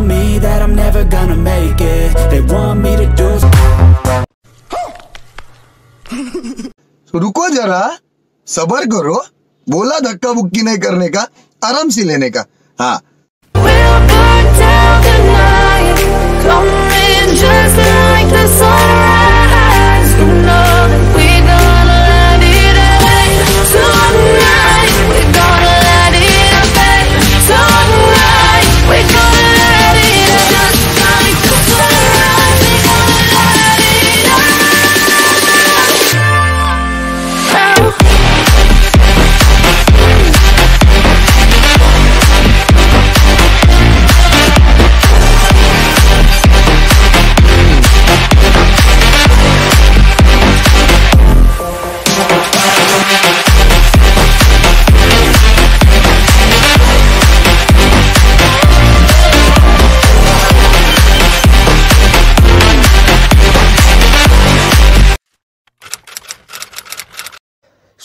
tell me that I'm never gonna make it They want me to do रुको जरा सबर करो बोला धक्का बुक्की नहीं करने का आराम से लेने का हाँ we'll like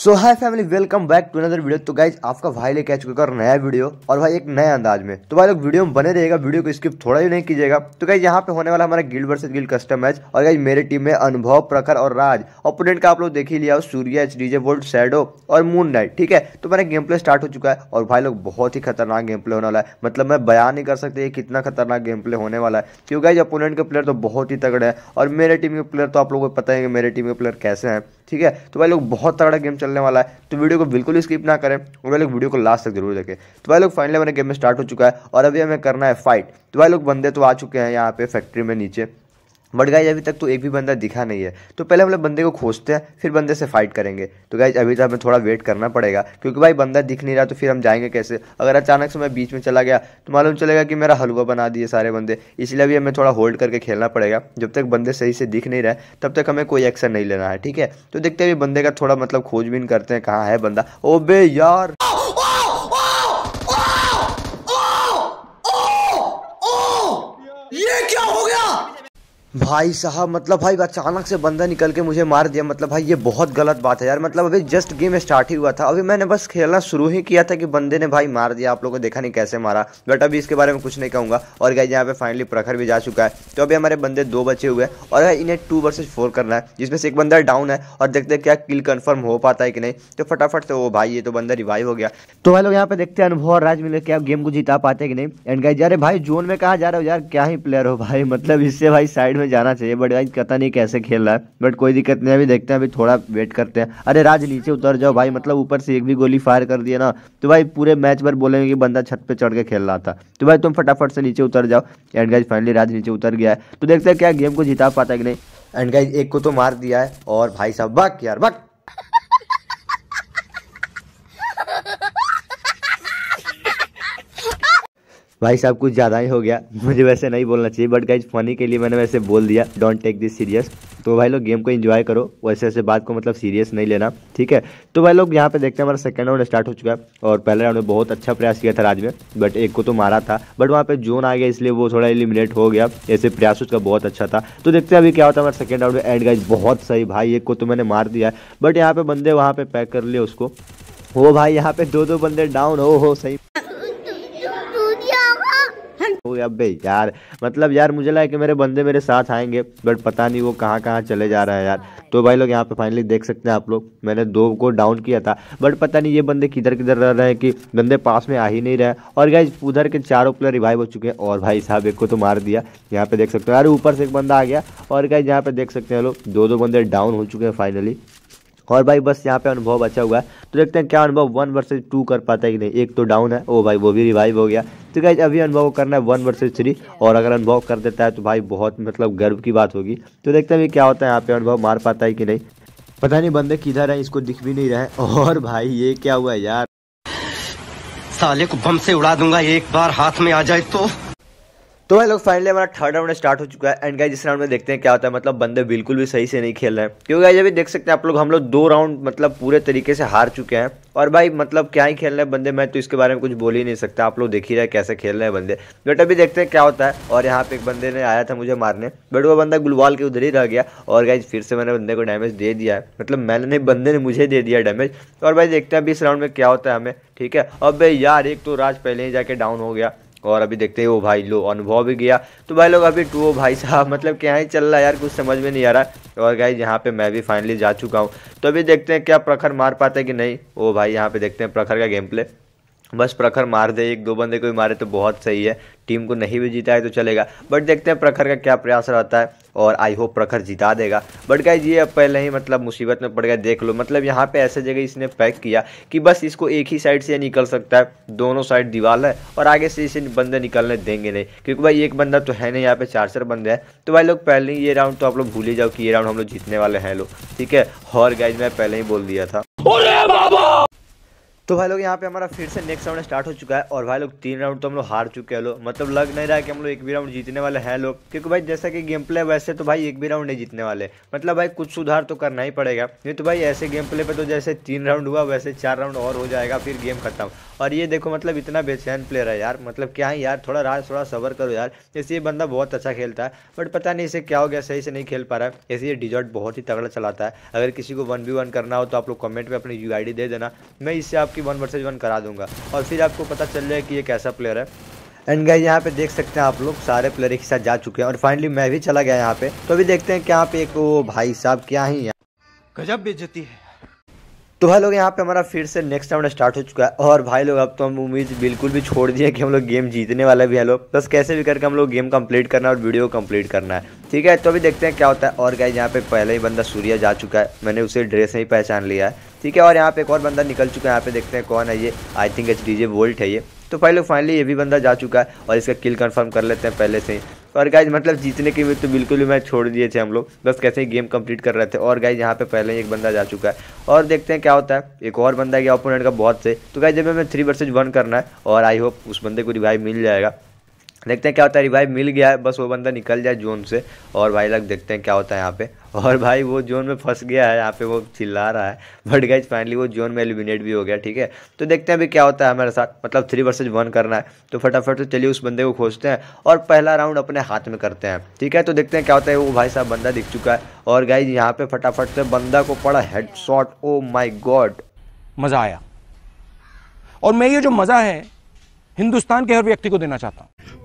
so hi family welcome back to another video तो गाइज आपका भाई लेके आ चुका नया वीडियो और भाई एक नए अंदाज में तो भाई लोग वीडियो में बने रहेगा वीडियो को स्किप थोड़ा ही नहीं कीजिएगा तो गाइज यहाँ पे होने वाला हमारा guild versus guild custom match और गाइज मेरे टीम में अनुभव प्रखर और राज ओपोनेंट का आप लोग देख ही लिया Surya H DJ volt shadow और मून नाइट ठीक है तो मेरा गेम प्ले स्टार्ट हो चुका है और भाई लोग बहुत ही खतरनाक गेम प्ले होने वाला है मतलब मैं बयान नहीं कर सकते कितना खतरनाक गेम प्ले होने वाला है क्योंकि गाइज अपोनेंट के प्लेयर तो बहुत ही तगड़े हैं और मेरे टीम के प्लेयर तो आप लोगों को पता है कि मेरे टीम के प्लेयर कैसे हैं ठीक है तो भाई लोग बहुत तगड़ा गेम चलने वाला है तो वीडियो को बिल्कुल स्किप ना करें और भाई लोग वीडियो को लास्ट तक जरूर देखें तो भाई लोग फाइनली हमारे गेम में स्टार्ट हो चुका है और अभी हमें करना है फाइट तो भाई लोग बंदे तो आ चुके हैं यहाँ पे फैक्ट्री में नीचे बट गाइज अभी तक तो एक भी बंदा दिखा नहीं है तो पहले हम लोग बंदे को खोजते हैं फिर बंदे से फाइट करेंगे तो गाइज अभी तो हमें थोड़ा वेट करना पड़ेगा क्योंकि भाई बंदा दिख नहीं रहा तो फिर हम जाएंगे कैसे अगर अचानक से मैं बीच में चला गया तो मालूम चलेगा कि मेरा हलवा बना दिए सारे बंदे इसलिए अभी हमें थोड़ा होल्ड करके खेलना पड़ेगा जब तक बंदे सही से दिख नहीं रहे तब तक हमें कोई एक्शन नहीं लेना है ठीक है तो देखते हैं बंदे का थोड़ा मतलब खोजबीन करते हैं कहाँ है बंदा बे यार भाई साहब मतलब भाई अचानक से बंदा निकल के मुझे मार दिया मतलब भाई ये बहुत गलत बात है यार मतलब अभी जस्ट गेम स्टार्ट ही हुआ था अभी मैंने बस खेलना शुरू ही किया था कि बंदे ने भाई मार दिया आप लोगों को देखा नहीं कैसे मारा बट अभी इसके बारे में कुछ नहीं कहूँगा और गाइज यहाँ पे फाइनली प्रखर भी जा चुका है तो अभी हमारे बंदे दो बचे हुए हैं और भाई इन्हें टू वर्सेज फोर करना है जिसमें से एक बंदा डाउन है और देखते क्या किल कन्फर्म हो पाता है कि नहीं तो फटाफट से वो भाई ये तो बंदा रिवाइव हो गया तो भाई लोग यहाँ पे देखते हैं अनुभव और राज मिले क्या गेम को जिता पाते कि नहीं एंड गाइज अरे भाई जोन में कहा जा रहा हो यार क्या ही प्लेयर हो भाई मतलब इससे भाई साइड में में जाना चाहिए बट भाई पता नहीं कैसे खेल रहा है बट कोई दिक्कत नहीं अभी देखते हैं अभी थोड़ा वेट करते हैं अरे राज नीचे उतर जाओ भाई मतलब ऊपर से एक भी गोली फायर कर दिया ना तो भाई पूरे मैच भर बोलेंगे कि बंदा छत पर चढ़ के खेल रहा था तो भाई तुम फटाफट से नीचे उतर जाओ एंड गाइज फाइनली राज नीचे उतर गया है तो देखते हैं क्या गेम को जिता पाता है कि नहीं एंड गाइज एक को तो मार दिया है और भाई साहब वक यार वक्त भाई साहब कुछ ज़्यादा ही हो गया मुझे वैसे नहीं बोलना चाहिए बट गाइज फनी के लिए मैंने वैसे बोल दिया डोंट टेक दिस सीरियस तो भाई लोग गेम को एंजॉय करो वैसे ऐसे बात को मतलब सीरियस नहीं लेना ठीक है तो भाई लोग यहाँ पे देखते हैं हमारा सेकंड राउंड स्टार्ट हो चुका है और पहले राउंड में बहुत अच्छा प्रयास किया था राज में बट एक को तो मारा था बट वहाँ पर जोन आ गया इसलिए वो थोड़ा एलिमिनेट हो गया ऐसे प्रयास उसका बहुत अच्छा था तो देखते हैं अभी क्या होता है हमारा सेकंड राउंड में एंड गाइज बहुत सही भाई एक को तो मैंने मार दिया बट यहाँ पे बंदे वहाँ पे पैक कर लिए उसको हो भाई यहाँ पे दो दो बंदे डाउन हो हो सही हो बे यार मतलब यार मुझे लगा कि मेरे बंदे मेरे साथ आएंगे बट पता नहीं वो कहाँ कहाँ चले जा रहा है यार हाँ। तो भाई लोग यहाँ पे फाइनली देख सकते हैं आप लोग मैंने दो को डाउन किया था बट पता नहीं ये बंदे किधर किधर रह रहे हैं कि बंदे पास में आ ही नहीं रहे और गाइज उधर के चारों प्लेयर रिवाइव हो चुके हैं और भाई साहब एक को तो मार दिया यहाँ पे देख सकते हो अरे ऊपर से एक बंदा आ गया और गाइज यहाँ पे देख सकते हैं लोग दो दो बंदे डाउन हो चुके हैं फाइनली और भाई बस यहाँ पे अनुभव अच्छा हुआ है तो देखते हैं क्या अनुभव वन वर्सेज टू कर पाता है कि नहीं एक तो डाउन है ओ भाई वो भी रिवाइव हो गया तो गाइज अभी अनुभव करना है वन वर्सेज थ्री और अगर अनुभव कर देता है तो भाई बहुत मतलब गर्व की बात होगी तो देखते हैं क्या होता है यहाँ पे अनुभव मार पाता है कि नहीं पता नहीं बंदे किधर है इसको दिख भी नहीं रहा है और भाई ये क्या हुआ यार साले को बम से उड़ा दूंगा एक बार हाथ में आ जाए तो तो भाई लोग फाइनली हमारा थर्ड राउंड स्टार्ट हो चुका है एंड गाइज इस राउंड में देखते हैं क्या होता है मतलब बंदे बिल्कुल भी सही से नहीं खेल रहे हैं क्योंकि गाइज अभी देख सकते हैं आप लोग हम लोग दो राउंड मतलब पूरे तरीके से हार चुके हैं और भाई मतलब क्या ही खेल रहे हैं बंदे मैं तो इसके बारे में कुछ बोल ही नहीं सकता आप लोग देख ही रहे कैसे खेल रहे हैं बंदे बट अभी देखते हैं क्या होता है और यहाँ पे एक बंदे ने आया था मुझे मारने बट वो बंदा गुलवाल के उधर ही रह गया और गाइज फिर से मैंने बंदे को डैमेज दे दिया है मतलब मैंने नहीं बंदे ने मुझे दे दिया डैमेज और भाई देखते हैं अभी इस राउंड में क्या होता है हमें ठीक है अब यार एक तो राज पहले ही जाके डाउन हो गया और अभी देखते हैं वो भाई लो अनुभव भी गया तो भाई लोग अभी टू भाई साहब मतलब क्या ही चल रहा है यार कुछ समझ में नहीं आ रहा और गाइज यहाँ पे मैं भी फाइनली जा चुका हूँ तो अभी देखते हैं क्या प्रखर मार पाते कि नहीं वो भाई यहाँ पे देखते हैं प्रखर का गेम प्ले बस प्रखर मार दे एक दो बंदे को भी मारे तो बहुत सही है टीम को नहीं भी जीता है तो चलेगा बट देखते हैं प्रखर का क्या प्रयास रहता है और आई होप प्रखर जिता देगा बट गाइज ये अब पहले ही मतलब मुसीबत में पड़ गया देख लो मतलब यहाँ पे ऐसे जगह इसने पैक किया कि बस इसको एक ही साइड से निकल सकता है दोनों साइड दीवार है और आगे से इसे बंदे निकलने देंगे नहीं क्योंकि भाई एक बंदा तो है नहीं यहाँ पे चार चार बंदे हैं तो भाई लोग पहले ही ये राउंड तो आप लोग भूल ही जाओ कि ये राउंड हम लोग जीतने वाले हैं लोग ठीक है और गाइज मैं पहले ही बोल दिया था बाबा तो भाई लोग यहाँ पे हमारा फिर से नेक्स्ट राउंड स्टार्ट हो चुका है और भाई लोग तीन राउंड तो हम लोग हार चुके हैं लोग मतलब लग नहीं रहा है कि हम लोग एक भी राउंड जीतने वाले हैं लोग क्योंकि भाई जैसा कि गेम प्ले वैसे तो भाई एक भी राउंड नहीं जीतने वाले मतलब भाई कुछ सुधार तो करना ही पड़ेगा नहीं तो भाई ऐसे गेम प्ले पर तो जैसे तीन राउंड हुआ वैसे चार राउंड और हो जाएगा फिर गेम खत्म और ये देखो मतलब इतना बेचैन प्लेयर है यार मतलब क्या है यार थोड़ा राज थोड़ा सबर करो यार ऐसे ये बंदा बहुत अच्छा खेलता है बट पता नहीं इसे क्या हो गया सही से नहीं खेल पा रहा है ऐसे ये डिजर्ट बहुत ही तगड़ा चलाता है अगर किसी को वन बी वन करना हो तो आप लोग कमेंट में अपनी यू दे देना मैं इससे आप आपकी वन वर्सेज वन करा दूंगा और फिर आपको पता चल जाए कि ये कैसा प्लेयर है एंड गाइज यहाँ पे देख सकते हैं आप लोग सारे प्लेयर एक साथ जा चुके हैं और फाइनली मैं भी चला गया यहाँ पे तो अभी देखते हैं क्या पे एक वो भाई साहब क्या ही यहाँ गजब बेचती है तो भाई लोग यहाँ पे हमारा फिर से नेक्स्ट राउंड स्टार्ट हो चुका है और भाई लोग अब तो हम उम्मीद बिल्कुल भी छोड़ दिए कि हम लोग गेम जीतने वाले भी है लोग बस कैसे भी करके हम लोग गेम कंप्लीट करना है और वीडियो कंप्लीट करना है ठीक है तो अभी देखते हैं क्या होता है और गाइज यहाँ पे पहले ही बंदा सूर्य जा चुका है मैंने उसे ड्रेस नहीं पहचान लिया है ठीक है और यहाँ पे एक और बंदा निकल चुका है यहाँ पे देखते हैं कौन है ये I think H D J volt है ये तो पहले फाइनली ये भी बंदा जा चुका है और इसका किल कंफर्म कर लेते हैं पहले से ही और गाइज मतलब जीतने के लिए तो बिल्कुल भी मैं छोड़ दिए थे हम लोग बस कैसे ही गेम कंप्लीट कर रहे थे और गाइज यहाँ पे पहले ही एक बंदा जा चुका है और देखते हैं क्या होता है एक और बंदा गया ओपोनेंट का बहुत से तो गाइज जब हमें थ्री वर्सेज वन करना है और आई होप उस बंदे को रिवाइव मिल जाएगा देखते हैं क्या होता है रिवाइव मिल गया है बस वो बंदा निकल जाए जोन से और भाई लोग देखते हैं क्या होता है यहाँ पे और भाई वो जोन में फंस गया है यहाँ पे वो चिल्ला रहा है बट गाइज फाइनली वो जोन में एलिमिनेट भी हो गया ठीक है तो देखते हैं अभी क्या होता है हमारे साथ मतलब थ्री वर्सेज वन करना है तो फटाफट से चलिए उस बंदे को खोजते हैं और पहला राउंड अपने हाथ में करते हैं ठीक है तो देखते हैं क्या होता है वो भाई साहब बंदा दिख चुका है और गाइज यहाँ पे फटाफट से बंदा को पड़ा हेड ओ माई गॉड मज़ा आया और मैं ये जो मज़ा है हिंदुस्तान के हर व्यक्ति को देना चाहता हूँ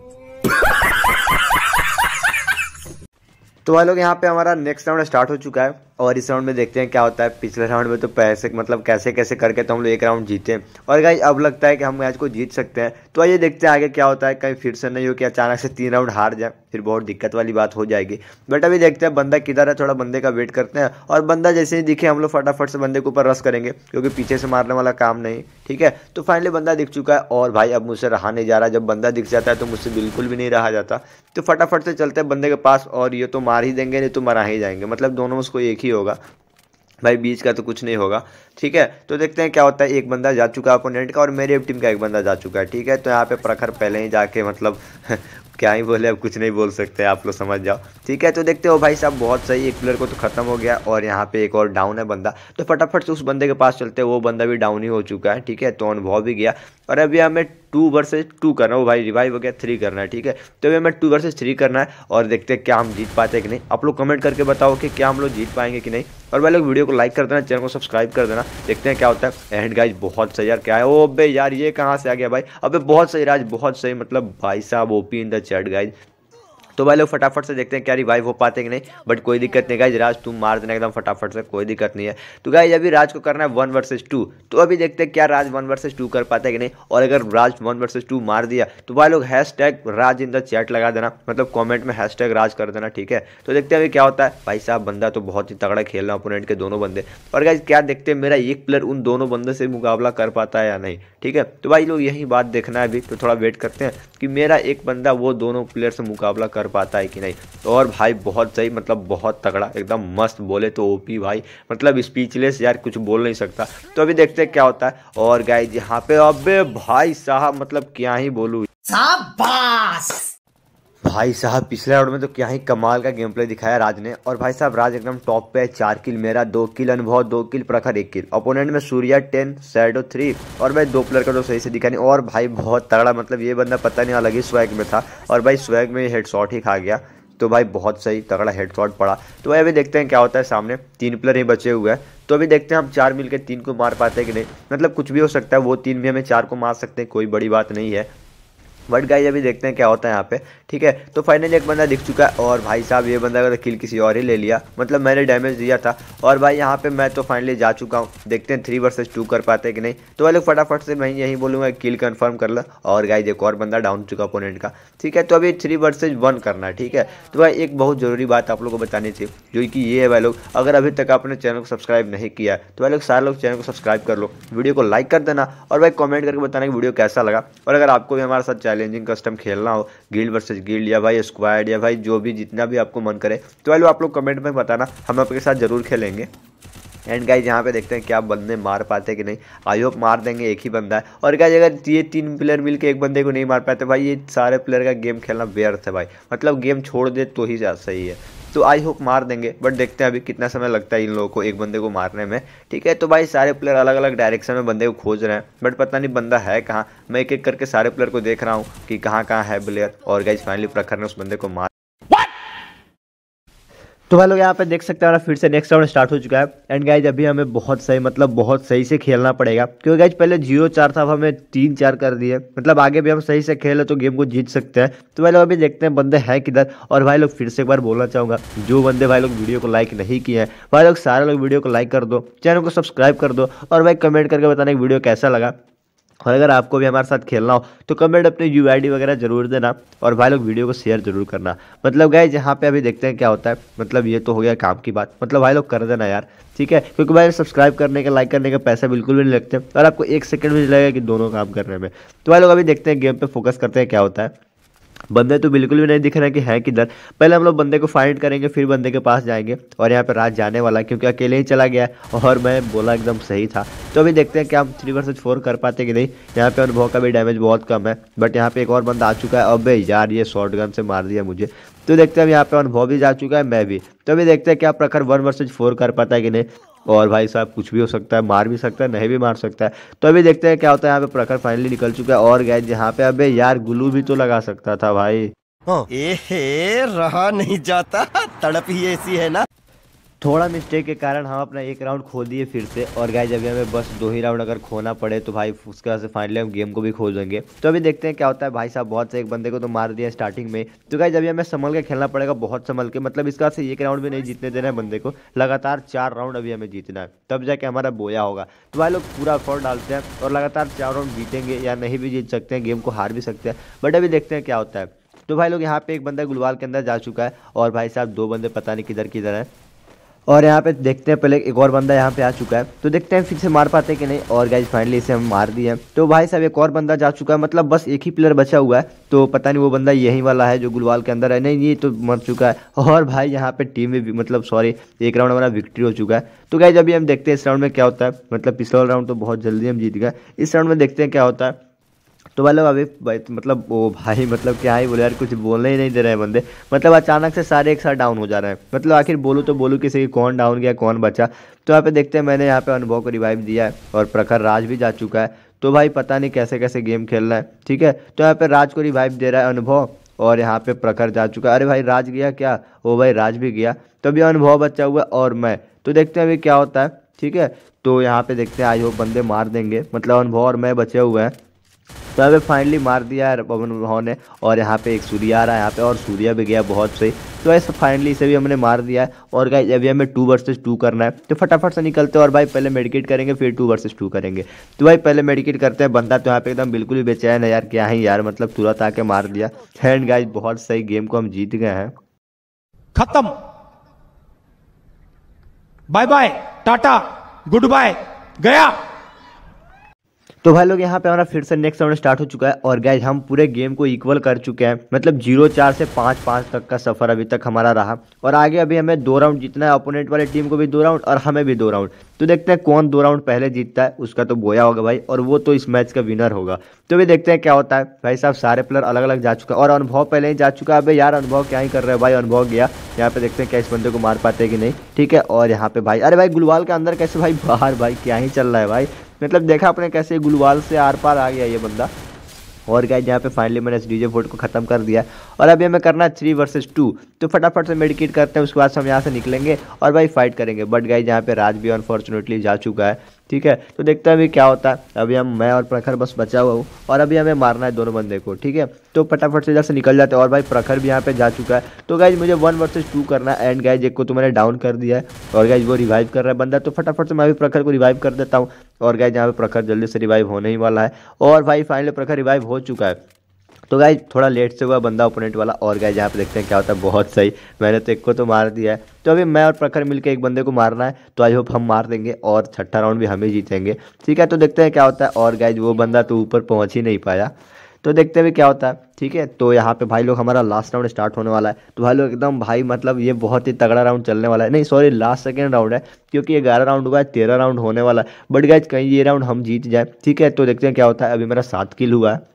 तो भाई लोग यहाँ पे हमारा नेक्स्ट राउंड स्टार्ट हो चुका है और इस राउंड में देखते हैं क्या होता है पिछले राउंड में तो पैसे मतलब कैसे कैसे करके तो हम लोग एक राउंड जीते और गाइज अब लगता है कि हम मैच को जीत सकते हैं तो आइए देखते हैं आगे क्या होता है कहीं फिर से नहीं हो कि अचानक से तीन राउंड हार जाए फिर बहुत दिक्कत वाली बात हो जाएगी बट अभी देखते हैं बंदा किधर है थोड़ा बंदे का वेट करते हैं और बंदा जैसे ही दिखे हम लोग फटाफट से बंदे के ऊपर रस करेंगे क्योंकि पीछे से मारने वाला काम नहीं ठीक है तो फाइनली बंदा दिख चुका है और भाई अब मुझसे रहा नहीं जा रहा जब बंदा दिख जाता है तो मुझसे बिल्कुल भी नहीं रहा जाता तो फटाफट से चलते हैं बंदे के पास और ये तो मार ही देंगे नहीं तो मरा ही जाएंगे मतलब दोनों उसको एक ही होगा भाई बीच का तो कुछ नहीं होगा ठीक है तो देखते हैं क्या होता है एक बंदा जा चुका है अपोनेंट का और मेरे टीम का एक बंदा जा चुका है ठीक है तो यहाँ पे प्रखर पहले ही जाके मतलब क्या ही बोले अब कुछ नहीं बोल सकते आप लोग समझ जाओ ठीक है तो देखते हो भाई साहब बहुत सही एक प्लेयर को तो खत्म हो गया और यहाँ पे एक और डाउन है बंदा तो फटाफट से उस बंदे के पास चलते वो बंदा भी डाउन ही हो चुका है ठीक है तो अनुभव भी गया और अभी हमें टू वर्सेज टू करना वो भाई रिवाइव हो गया थ्री करना है ठीक है तो अभी हमें टू वर्सेज थ्री करना है और देखते हैं क्या हम जीत पाते हैं कि नहीं आप लोग कमेंट करके बताओ कि क्या हम लोग जीत पाएंगे कि नहीं और भाई लोग वीडियो को लाइक कर देना चैनल को सब्सक्राइब कर देना देखते हैं क्या होता है एंड गाइज बहुत सही यार क्या है ओ अबे यार ये कहाँ से आ गया भाई अबे बहुत सही राज बहुत सही मतलब भाई साहब OP in the shirt guys तो भाई लोग फटाफट से देखते हैं क्या रिवाइव हो पाते कि नहीं बट कोई दिक्कत नहीं गाइज राज तुम मार देना एकदम फटाफट से कोई दिक्कत नहीं है तो गाइज अभी राज को करना है वन वर्सेज टू तो अभी देखते हैं क्या राज वन वर्सेज टू कर पाता है कि नहीं और अगर राज वन वर्सेज टू मार दिया तो भाई लोग hashtag Raj in the chat लगा देना मतलब कॉमेंट में हैश टैग राज कर देना ठीक है तो देखते हैं अभी क्या होता है भाई साहब बंदा तो बहुत ही तगड़ा खेल रहा अपोनेंट के दोनों बंदे और गाइज क्या देखते हैं मेरा एक प्लेयर उन दोनों बंदे से मुकाबला कर पाता है या नहीं ठीक है तो भाई लोग यही बात देखना है अभी तो थोड़ा वेट करते हैं कि मेरा एक बंदा वो दोनों प्लेयर से मुकाबला कर पाता है कि नहीं तो और भाई बहुत सही मतलब बहुत तगड़ा एकदम मस्त बोले तो ओपी भाई मतलब स्पीचलेस यार कुछ बोल नहीं सकता तो अभी देखते हैं क्या होता है और गाय यहाँ पे अब भाई साहब मतलब क्या ही बोलू शाबाश भाई साहब पिछले राउंड में तो क्या ही कमाल का गेम प्ले दिखाया राज ने और भाई साहब राज एकदम टॉप पे है चार किल मेरा दो किल अनुभव दो किल प्रखर एक किल ओपोनेंट में सूर्या टेन सैडो थ्री और भाई दो प्लेयर का तो सही से दिखा नहीं और भाई बहुत तगड़ा मतलब ये बंदा पता नहीं अलग ही स्वैग में था और भाई स्वैग में हेडशॉट ही खा गया तो भाई बहुत सही तगड़ा हेड शॉट पड़ा तो भाई अभी देखते हैं क्या होता है सामने तीन प्लेयर ही बचे हुए हैं तो अभी देखते हैं हम चार मिलकर तीन को मार पाते हैं कि नहीं मतलब कुछ भी हो सकता है वो तीन भी हमें चार को मार सकते हैं कोई बड़ी बात नहीं है बट गाइज अभी देखते हैं क्या होता है यहाँ पे ठीक है तो फाइनली एक बंदा दिख चुका है और भाई साहब ये बंदा अगर किल किसी और ही ले लिया मतलब मैंने डैमेज दिया था और भाई यहाँ पे मैं तो फाइनली जा चुका हूँ देखते हैं थ्री वर्सेज टू कर पाते हैं कि नहीं तो वह लोग फटाफट से मैं यही बोलूँगा किल कन्फर्म कर लो और गाइज एक और बंदा डाउन चुका अपोनेंट का ठीक है तो अभी थ्री वर्सेज वन करना ठीक है तो भाई एक बहुत ज़रूरी बात आप लोग को बतानी थी जो कि ये है भाई लोग अगर अभी तक आपने चैनल को सब्सक्राइब नहीं किया तो भाई लोग सारे लोग चैनल को सब्सक्राइब कर लो वीडियो को लाइक कर देना और भाई कॉमेंट करके बताना कि वीडियो कैसा लगा और अगर आपको भी हमारे साथ चैलेंजिंग कस्टम खेलना हो गिल्ड वर्सेस गिल्ड या भाई स्क्वाड या भाई जो भी जितना भी आपको मन करे तो वैलो आप लोग कमेंट में बताना हम आपके साथ जरूर खेलेंगे एंड गाइज यहाँ पे देखते हैं क्या बंदे मार पाते कि नहीं आई होप मार देंगे एक ही बंदा है और गाइज अगर ये तीन प्लेयर मिलके एक बंदे को नहीं मार पाते भाई ये सारे प्लेयर का गेम खेलना व्यर्थ है भाई मतलब गेम छोड़ दे तो ही सही है तो आई होप मार देंगे बट देखते हैं अभी कितना समय लगता है इन लोगों को एक बंदे को मारने में ठीक है तो भाई सारे प्लेयर अलग अलग डायरेक्शन में बंदे को खोज रहे हैं बट पता नहीं बंदा है कहाँ मैं एक एक करके सारे प्लेयर को देख रहा हूँ कि कहाँ कहाँ है प्लेयर और गाइज फाइनली प्रखर ने उस बंदे को मार What? तो भाई लोग यहाँ पे देख सकते हैं हमारा फिर से नेक्स्ट राउंड स्टार्ट हो चुका है एंड गाइज अभी हमें बहुत सही मतलब बहुत सही से खेलना पड़ेगा क्योंकि गाइज पहले जीरो चार था हमें तीन चार कर दिए मतलब आगे भी हम सही से खेले तो गेम को जीत सकते हैं तो भाई लोग अभी देखते हैं बंदे हैं किधर और भाई लोग फिर से एक बार बोलना चाहूँगा जो बंदे भाई लोग वीडियो को लाइक नहीं किए हैं भाई लोग सारे लोग वीडियो को लाइक कर दो चैनल को सब्सक्राइब कर दो और भाई कमेंट करके बताने की वीडियो कैसा लगा और अगर आपको भी हमारे साथ खेलना हो तो कमेंट अपने यू वगैरह जरूर देना और भाई लोग वीडियो को शेयर जरूर करना मतलब गए जहाँ पे अभी देखते हैं क्या होता है मतलब ये तो हो गया काम की बात मतलब भाई लोग कर देना यार ठीक है क्योंकि भाई सब्सक्राइब करने का लाइक करने का पैसा बिल्कुल भी नहीं लगते और आपको एक सेकेंड भी लगेगा कि दोनों काम करने में तो भाई लोग अभी देखते हैं गेम पर फोकस करते हैं क्या होता है बंदे तो बिल्कुल भी नहीं दिख रहे कि है किधर पहले हम लोग बंदे को फाइंड करेंगे फिर बंदे के पास जाएंगे और यहाँ पे राज जाने वाला क्योंकि अकेले ही चला गया और मैं बोला एकदम सही था तो अभी देखते हैं कि हम थ्री वर्सेज फोर कर पाते कि नहीं यहाँ पे अनुभव का भी डैमेज बहुत कम है बट यहाँ पे एक और बंदा आ चुका है अब यार ये शॉर्ट गन से मार दिया मुझे तो देखते हैं अब यहाँ पे अनुभव भी जा चुका है मैं भी तो अभी देखते हैं क्या प्रखर वन वर्सेज फोर कर पाता है कि नहीं और भाई साहब कुछ भी हो सकता है मार भी सकता है नहीं भी मार सकता है तो अभी देखते हैं क्या होता है यहाँ पे प्रखर फाइनली निकल चुका है और गैस यहाँ पे अबे यार गुलू भी तो लगा सकता था भाई हाँ। ए रहा नहीं जाता तड़प ही ऐसी है ना थोड़ा मिस्टेक के कारण हम अपना एक राउंड खो दिए फिर से और गाय जब हमें बस दो ही राउंड अगर खोना पड़े तो भाई उसके बाद से फाइनली हम गेम को भी खो देंगे तो अभी देखते हैं क्या होता है भाई साहब बहुत से एक बंदे को तो मार दिया स्टार्टिंग में तो गाय जब हमें संभल के खेलना पड़ेगा बहुत संभल के मतलब इसका से एक राउंड भी नहीं जीतने देना है बंदे को लगातार चार राउंड अभी हमें जीतना है तब जाके हमारा बोया होगा तो भाई लोग पूरा फॉर डालते हैं और लगातार चार राउंड जीतेंगे या नहीं भी जीत सकते हैं गेम को हार भी सकते हैं बट अभी देखते हैं क्या होता है तो भाई लोग यहाँ पे एक बंदा गुलवाल के अंदर जा चुका है और भाई साहब दो बंदे पता नहीं किधर किधर हैं और यहाँ पे देखते हैं पहले एक और बंदा यहाँ पे आ चुका है तो देखते हैं फिर से मार पाते कि नहीं और गाइज फाइनली इसे हम मार दिए तो भाई साहब एक और बंदा जा चुका है मतलब बस एक ही प्लेयर बचा हुआ है तो पता नहीं वो बंदा यही वाला है जो गुलवाल के अंदर है नहीं ये तो मर चुका है और भाई यहाँ पे टीम में मतलब सॉरी एक राउंड हमारा विक्ट्री हो चुका है तो गाइज अभी हम देखते हैं इस राउंड में क्या होता है मतलब पिछला राउंड तो बहुत जल्दी हम जीत गए इस राउंड में देखते हैं क्या होता है तो मतलब अभी तो मतलब वो भाई मतलब क्या है बोले यार कुछ बोलने ही नहीं दे रहे हैं बंदे मतलब अचानक से सारे एक साथ डाउन हो जा रहे हैं मतलब आखिर बोलूँ तो बोलूँ किसी कौन डाउन गया कौन बचा तो यहाँ पे देखते हैं मैंने यहाँ पे अनुभव को रिवाइव दिया है और प्रखर राज भी जा चुका है तो भाई पता नहीं कैसे कैसे गेम खेलना है ठीक है तो यहाँ पर राज को रिवाइव दे रहा है अनुभव और यहाँ पे प्रखर जा चुका है अरे भाई राज गया क्या वो भाई राज भी गया तो अभी अनुभव बचा हुआ और मैं तो देखते हैं अभी क्या होता है ठीक है तो यहाँ पे देखते हैं आई होप बंदे मार देंगे मतलब अनुभव और मैं बचे हुए हैं तो यहाँ पे फाइनली मार दिया है पवन मोहन ने और यहाँ पे एक सूर्य आ रहा है यहाँ पे और सूर्य भी गया बहुत सही तो ऐसे फाइनली इसे भी हमने मार दिया है और गाइज अभी हमें टू वर्सेस टू करना है तो फटाफट से निकलते हैं और भाई पहले मेडिकेट करेंगे फिर टू वर्सेज टू करेंगे तो भाई पहले मेडिकेट करते हैं बंदा तो यहाँ पे एकदम बिल्कुल भी बेचैन है यार क्या है यार मतलब तुरंत आके मार दिया हैंड गाइज बहुत सही गेम को हम जीत गए हैं खत्म bye bye tata goodbye गया तो भाई लोग यहाँ पे हमारा फिर से नेक्स्ट राउंड स्टार्ट हो चुका है और गैज हम पूरे गेम को इक्वल कर चुके हैं मतलब जीरो चार से पाँच पाँच तक का सफर अभी तक हमारा रहा और आगे अभी हमें दो राउंड जीतना है अपोनेंट वाली टीम को भी दो राउंड और हमें भी दो राउंड तो देखते हैं कौन दो राउंड पहले जीतता है उसका तो बोया होगा भाई और वो तो इस मैच का विनर होगा तो भी देखते हैं क्या होता है भाई साहब सारे प्लेयर अलग अलग जा चुका है और अनुभव पहले ही जा चुका है अभी यार अनुभव क्या ही कर रहे हो भाई अनुभव गया यहाँ पे देखते हैं क्या इस बंदे को मार पाते कि नहीं ठीक है और यहाँ पे भाई अरे भाई गुलवाल के अंदर कैसे भाई बाहर भाई क्या ही चल रहा है भाई मतलब देखा आपने कैसे गुलवाल से आर पार आ गया ये बंदा और क्या यहाँ पे फाइनली मैंने इस डीजे बोर्ड को ख़त्म कर दिया और अभी हमें करना है थ्री वर्सेज टू तो फटाफट से मेडिकेट करते हैं उसके बाद हम यहाँ से निकलेंगे और भाई फाइट करेंगे बट गाइज यहाँ पे राज भी अनफॉर्चुनेटली जा चुका है ठीक है तो देखते हैं अभी क्या होता है अभी हम मैं और प्रखर बस बचा हुआ हूँ और अभी हमें मारना है दोनों बंदे को ठीक है तो फटाफट से इधर से निकल जाते हैं और भाई प्रखर भी यहाँ पे जा चुका है तो गाइज मुझे वन वर्सेज टू करना है एंड गाइज एक को तो मैंने डाउन कर दिया है और गाइज वो रिवाइव कर रहा है बंदा तो फटाफट से मैं भी प्रखर को रिवाइव कर देता हूँ और गाइज यहाँ पे प्रखर जल्दी से रिवाइव होने ही वाला है और भाई फाइनली प्रखर रिवाइव हो चुका है तो गाय थोड़ा लेट से हुआ बंदा ओपोनेंट वाला और गाय यहाँ पे देखते हैं क्या होता है बहुत सही मैंने तो एक को तो मार दिया है तो अभी मैं और प्रखर मिलकर एक बंदे को मारना है तो आई होप हम मार देंगे और छठा राउंड भी हम ही जीतेंगे ठीक है तो देखते हैं क्या होता है और गाय वो बंदा तो ऊपर पहुँच ही नहीं पाया तो देखते हुए क्या होता है ठीक है तो यहाँ पे भाई लोग हमारा लास्ट राउंड स्टार्ट होने वाला है तो भाई लोग एकदम भाई मतलब ये बहुत ही तगड़ा राउंड चलने वाला है नहीं सॉरी लास्ट सेकेंड राउंड है क्योंकि ये ग्यारह राउंड हुआ है तेरह राउंड होने वाला है बट गाइज कहीं ये राउंड हम जीत जाए ठीक है तो देखते हैं क्या होता है अभी मेरा सात किल हुआ है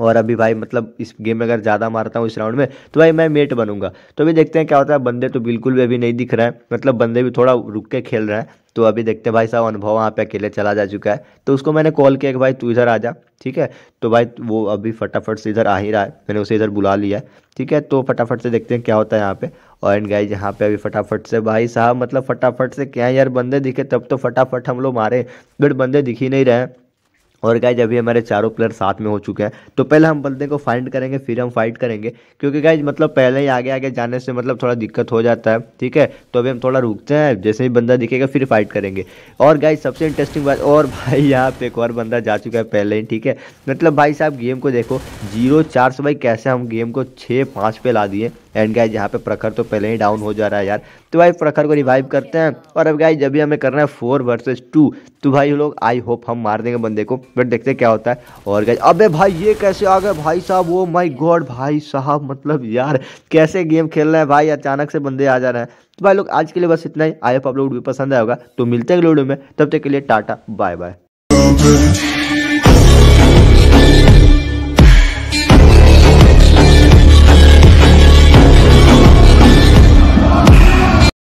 और अभी भाई मतलब इस गेम में अगर ज़्यादा मारता हूँ इस राउंड में तो भाई मैं मेट बनूंगा तो अभी देखते हैं क्या होता है बंदे तो बिल्कुल भी अभी नहीं दिख रहे हैं मतलब बंदे भी थोड़ा रुक के खेल रहे हैं तो अभी देखते हैं भाई साहब अनुभव वहाँ पे अकेले चला जा चुका है तो उसको मैंने कॉल किया कि भाई तू इधर आ जा ठीक है तो भाई वो अभी फटाफट से इधर आ ही रहा है मैंने उसे इधर बुला लिया है ठीक है तो फटाफट से देखते हैं क्या होता है यहाँ पे और एंड गाइज यहाँ पे अभी फटाफट से भाई साहब मतलब फटाफट से क्या यार बंदे दिखे तब तो फटाफट हम लोग मारे बट बंदे दिख ही नहीं रहे और गाइज अभी हमारे चारों प्लेयर साथ में हो चुके हैं तो पहले हम बंदे को फाइंड करेंगे फिर हम फाइट करेंगे क्योंकि गाइज मतलब पहले ही आगे आगे जाने से मतलब थोड़ा दिक्कत हो जाता है ठीक है तो अभी हम थोड़ा रुकते हैं जैसे ही बंदा दिखेगा फिर फाइट करेंगे और गाइज सबसे इंटरेस्टिंग बात और भाई यहाँ पे एक और बंदा जा चुका है पहले ही ठीक है मतलब भाई साहब गेम को देखो जीरो चार सौ भाई कैसे हम गेम को छः पाँच पे ला दिए एंड गाइज यहाँ पे प्रखर तो पहले ही डाउन हो जा रहा है यार तो भाई प्रखर को रिवाइव करते हैं और अब गाइज जब भी हमें करना है फोर वर्सेज टू तो भाई लोग आई होप हम मार देंगे बंदे को बट देखते क्या होता है और गाइज अबे भाई ये कैसे आ गए भाई साहब वो माई गॉड भाई साहब मतलब यार कैसे गेम खेल रहे हैं भाई अचानक से बंदे आ जा रहे हैं तो भाई लोग आज के लिए बस इतना ही आई होप आप लोग भी पसंद आएगा तो मिलते हैं लूडो में तब तक के लिए टाटा बाय बाय